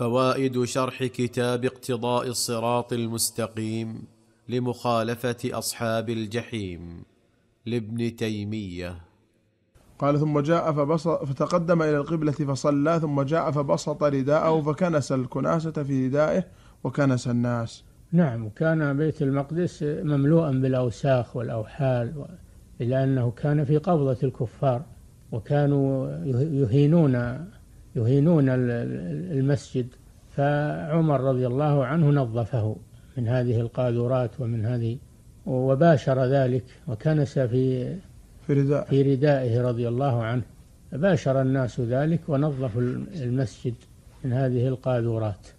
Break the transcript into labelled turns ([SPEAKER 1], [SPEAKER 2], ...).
[SPEAKER 1] فوائد شرح كتاب اقتضاء الصراط المستقيم لمخالفه اصحاب الجحيم لابن تيميه
[SPEAKER 2] قال ثم جاء فبسط فتقدم الى القبله فصلى ثم جاء فبسط رداءه فكنس الكناسه في ردائه وكنس الناس
[SPEAKER 3] نعم كان بيت المقدس مملوءا بالاوساخ والاوحال الا انه كان في قبضه الكفار وكانوا يهينون يهينون المسجد فعمر رضي الله عنه نظفه من هذه القاذورات ومن هذه وباشر ذلك وكنس في في ردائه, في ردائه
[SPEAKER 4] رضي الله عنه باشر الناس ذلك ونظفوا المسجد من هذه القاذورات